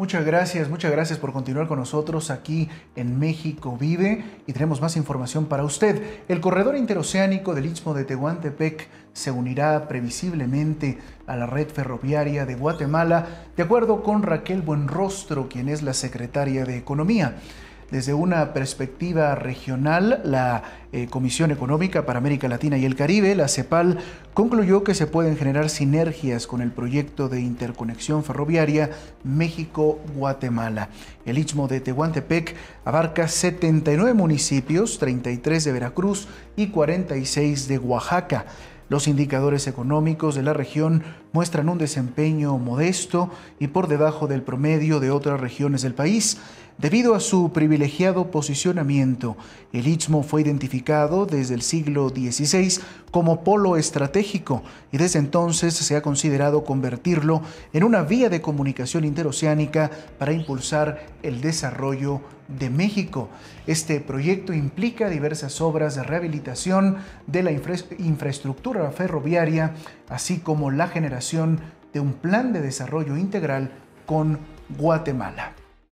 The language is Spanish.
Muchas gracias, muchas gracias por continuar con nosotros aquí en México Vive y tenemos más información para usted. El corredor interoceánico del Istmo de Tehuantepec se unirá previsiblemente a la red ferroviaria de Guatemala, de acuerdo con Raquel Buenrostro, quien es la secretaria de Economía. Desde una perspectiva regional, la eh, Comisión Económica para América Latina y el Caribe, la CEPAL, concluyó que se pueden generar sinergias con el proyecto de interconexión ferroviaria México-Guatemala. El istmo de Tehuantepec abarca 79 municipios, 33 de Veracruz y 46 de Oaxaca. Los indicadores económicos de la región muestran un desempeño modesto y por debajo del promedio de otras regiones del país. Debido a su privilegiado posicionamiento, el Istmo fue identificado desde el siglo XVI como polo estratégico y desde entonces se ha considerado convertirlo en una vía de comunicación interoceánica para impulsar el desarrollo de México. Este proyecto implica diversas obras de rehabilitación de la infraestructura ferroviaria, así como la generación de un plan de desarrollo integral con Guatemala.